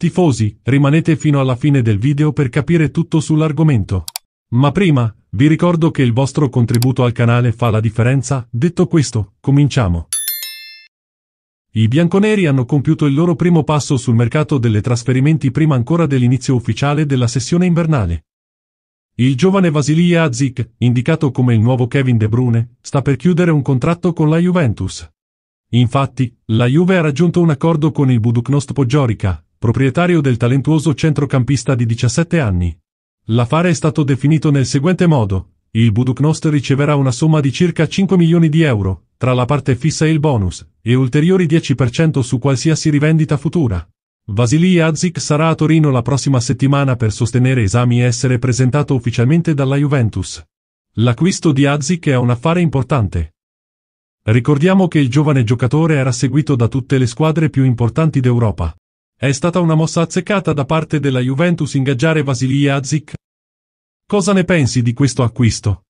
Tifosi, rimanete fino alla fine del video per capire tutto sull'argomento. Ma prima, vi ricordo che il vostro contributo al canale fa la differenza, detto questo, cominciamo. I bianconeri hanno compiuto il loro primo passo sul mercato delle trasferimenti prima ancora dell'inizio ufficiale della sessione invernale. Il giovane Vasily Azic, indicato come il nuovo Kevin De Brune, sta per chiudere un contratto con la Juventus. Infatti, la Juve ha raggiunto un accordo con il Buduknost Poggiorica, proprietario del talentuoso centrocampista di 17 anni. L'affare è stato definito nel seguente modo. Il Buduknost riceverà una somma di circa 5 milioni di euro, tra la parte fissa e il bonus, e ulteriori 10% su qualsiasi rivendita futura. Vasily Azik sarà a Torino la prossima settimana per sostenere esami e essere presentato ufficialmente dalla Juventus. L'acquisto di Azik è un affare importante. Ricordiamo che il giovane giocatore era seguito da tutte le squadre più importanti d'Europa. È stata una mossa azzeccata da parte della Juventus ingaggiare Vasilija Azic? Cosa ne pensi di questo acquisto?